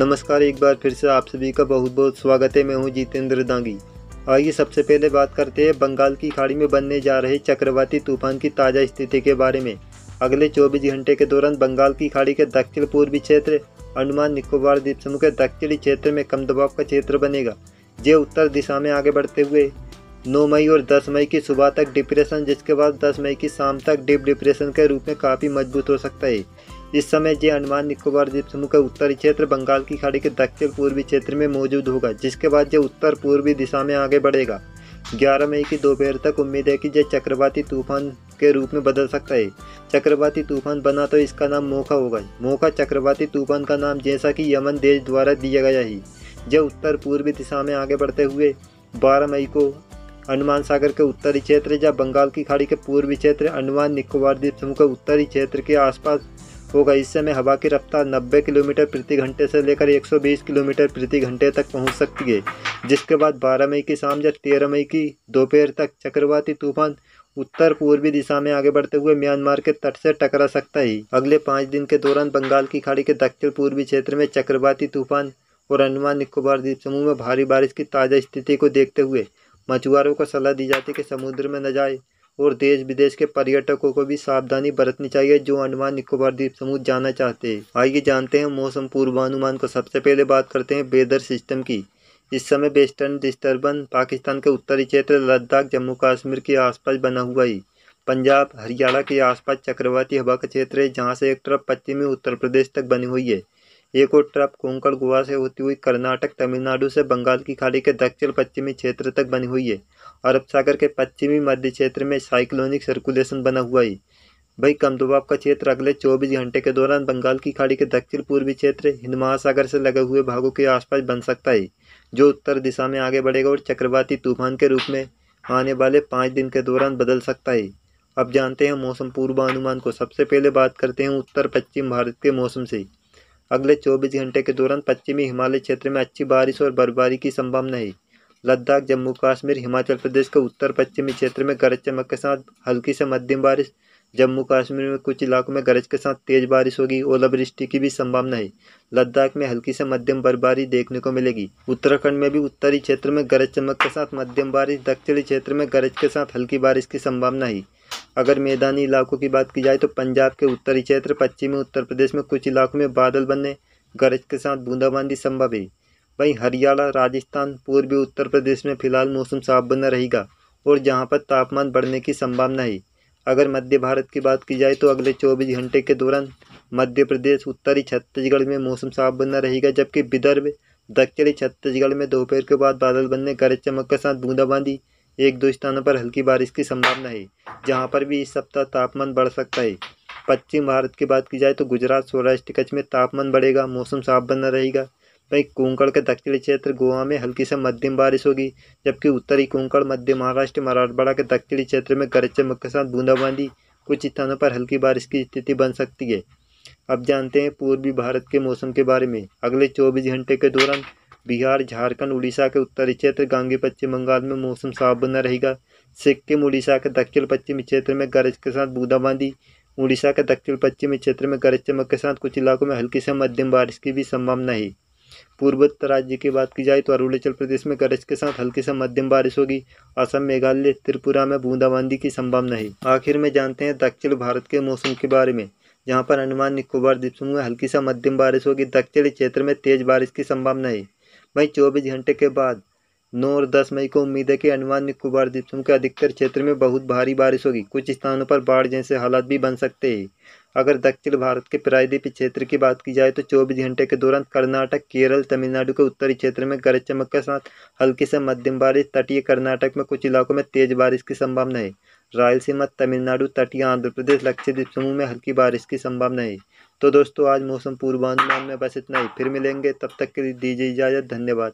नमस्कार एक बार फिर से आप सभी का बहुत बहुत स्वागत है मैं हूं जितेंद्र दांगी आइए सबसे पहले बात करते हैं बंगाल की खाड़ी में बनने जा रहे चक्रवाती तूफान की ताज़ा स्थिति के बारे में अगले 24 घंटे के दौरान बंगाल की खाड़ी के दक्षिण पूर्वी क्षेत्र अंडमान निकोबार द्वीप समूह के दक्षिणी क्षेत्र में कम दबाव का क्षेत्र बनेगा ये उत्तर दिशा में आगे बढ़ते हुए नौ मई और दस मई की सुबह तक डिप्रेशन जिसके बाद दस मई की शाम तक डीप डिप्रेशन के रूप में काफ़ी मजबूत हो सकता है इस समय यह अंडमान निकोबार द्वीप समूह का उत्तरी क्षेत्र बंगाल की खाड़ी के दक्षिण पूर्वी क्षेत्र में मौजूद होगा जिसके बाद यह उत्तर पूर्वी दिशा में आगे बढ़ेगा 11 मई की दोपहर तक उम्मीद है कि यह चक्रवाती तूफान के रूप में बदल सकता है चक्रवाती तूफान बना तो इसका नाम मोखा होगा मोखा चक्रवाती तूफान का नाम जैसा कि यमन देश द्वारा दिया गया है यह उत्तर पूर्वी दिशा में आगे बढ़ते हुए 12 मई को अंडमान सागर के उत्तरी क्षेत्र या बंगाल की खाड़ी के पूर्वी क्षेत्र अंडमान निकोबार द्वीप समूह के उत्तरी क्षेत्र के आसपास होगा इससे में हवा की रफ्तार 90 किलोमीटर प्रति घंटे से लेकर 120 किलोमीटर प्रति घंटे तक पहुंच सकती है जिसके बाद 12 मई की शाम या 13 मई की दोपहर तक चक्रवाती तूफान उत्तर पूर्वी दिशा में आगे बढ़ते हुए म्यांमार के तट से टकरा सकता है अगले पाँच दिन के दौरान बंगाल की खाड़ी के दक्षिण पूर्वी क्षेत्र में चक्रवाती तूफान और अंडमान निकोबार द्वीप समूह में भारी बारिश की ताज़ा स्थिति को देखते हुए मछुआरों को सलाह दी जाती है कि समुद्र में न जाए और देश विदेश के पर्यटकों को भी सावधानी बरतनी चाहिए जो अंडमान निकोबार द्वीप समूह जाना चाहते हैं आइए जानते हैं मौसम पूर्वानुमान को सबसे पहले बात करते हैं वेदर सिस्टम की इस समय वेस्टर्न डिस्टर्बन पाकिस्तान के उत्तरी क्षेत्र लद्दाख जम्मू कश्मीर के आसपास बना हुआ है पंजाब हरियाणा के आसपास चक्रवाती हवा का क्षेत्र है जहाँ से एक तरफ पश्चिमी उत्तर प्रदेश तक बनी हुई है एक और ट्रप कोंकण गोवा से होती हुई कर्नाटक तमिलनाडु से बंगाल की खाड़ी के दक्षिण पश्चिमी क्षेत्र तक बनी हुई है अरब सागर के पश्चिमी मध्य क्षेत्र में साइक्लोनिक सर्कुलेशन बना हुआ है भाई कम दबाव का क्षेत्र अगले 24 घंटे के दौरान बंगाल की खाड़ी के दक्षिण पूर्वी क्षेत्र हिंद महासागर से लगे हुए भागों के आसपास बन सकता है जो उत्तर दिशा में आगे बढ़ेगा और चक्रवाती तूफान के रूप में आने वाले पाँच दिन के दौरान बदल सकता है अब जानते हैं मौसम पूर्वानुमान को सबसे पहले बात करते हैं उत्तर पश्चिम भारत के मौसम से अगले 24 घंटे के दौरान पश्चिमी हिमालय क्षेत्र में अच्छी बारिश और बर्फबारी की संभावना है लद्दाख जम्मू कश्मीर हिमाचल प्रदेश के उत्तर पश्चिमी क्षेत्र में गरज चमक के साथ हल्की से मध्यम बारिश जम्मू कश्मीर में कुछ इलाकों में गरज के साथ तेज बारिश होगी ओलावृष्टि की भी संभावना है लद्दाख में हल्की से मध्यम बर्फबारी देखने को मिलेगी उत्तराखंड में भी उत्तरी क्षेत्र में गरज चमक के साथ मध्यम बारिश दक्षिणी क्षेत्र में गरज के साथ हल्की बारिश की संभावना है अगर मैदानी इलाकों की बात की जाए तो पंजाब के उत्तरी क्षेत्र पश्चिमी उत्तर प्रदेश में कुछ इलाकों में बादल बनने गरज के साथ बूंदाबांदी संभव है वहीं हरियाणा राजस्थान पूर्वी उत्तर प्रदेश में फिलहाल मौसम साफ बना रहेगा और जहां पर तापमान बढ़ने की संभावना है अगर मध्य भारत की बात की जाए तो अगले चौबीस घंटे के दौरान मध्य प्रदेश उत्तरी छत्तीसगढ़ में मौसम साफ बना रहेगा जबकि विदर्भ दक्षिणी छत्तीसगढ़ में दोपहर के बाद बादल बनने गरज चमक के साथ बूंदाबांदी एक दो स्थानों पर हल्की बारिश की संभावना है जहां पर भी इस सप्ताह तापमान बढ़ सकता है पश्चिम भारत की बात की जाए तो गुजरात सौराष्ट्र कच्छ में तापमान बढ़ेगा मौसम साफ बना रहेगा वहीं कोंकण के दक्षिणी क्षेत्र गोवा में हल्की से मध्यम बारिश होगी जबकि उत्तरी कोंकण मध्य महाराष्ट्र मराठवाड़ा के दक्षिणी क्षेत्र में गरज चमक के साथ बूंदाबांदी कुछ स्थानों पर हल्की बारिश की स्थिति बन सकती है अब जानते हैं पूर्वी भारत के मौसम के बारे में अगले चौबीस घंटे के दौरान बिहार झारखंड उड़ीसा के उत्तरी क्षेत्र गांगी पश्चिम बंगाल में मौसम साफ बना रहेगा सिक्किम उड़ीसा के दक्षिण पश्चिमी क्षेत्र में गरज के साथ बूंदाबांदी उड़ीसा के दक्षिण पश्चिमी क्षेत्र में गरज चमक के साथ कुछ इलाकों में हल्की से मध्यम बारिश की भी संभावना है पूर्वोत्तर राज्य की बात की जाए तो अरुणाचल प्रदेश में गरज के साथ हल्की से मध्यम बारिश होगी असम मेघालय त्रिपुरा में बूंदाबांदी की संभावना है आखिर में जानते हैं दक्षिण भारत के मौसम के बारे में जहाँ पर अनुमान निकोबार द्वीप समूह में हल्की से मध्यम बारिश होगी दक्षिणी क्षेत्र में तेज बारिश की संभावना है वहीं चौबीस घंटे के बाद नौ और दस मई को उम्मीद है कि अंडमान निकोबार द्वीपों के अधिकतर क्षेत्र में बहुत भारी बारिश होगी कुछ स्थानों पर बाढ़ जैसे हालात भी बन सकते हैं अगर दक्षिण भारत के प्रायद्वीपीय क्षेत्र की बात की जाए तो 24 घंटे के दौरान कर्नाटक केरल तमिलनाडु के उत्तरी क्षेत्र में गरज चमक के साथ हल्की से मध्यम बारिश तटीय कर्नाटक में कुछ इलाकों में तेज बारिश की संभावना है रायलसीमा तमिलनाडु तटीय आंध्र प्रदेश लक्षद्वीप समूह में हल्की बारिश की संभावना है तो दोस्तों आज मौसम पूर्वानुमान में बस इतना ही फिर मिलेंगे तब तक के लिए दीजिए इजाज़त धन्यवाद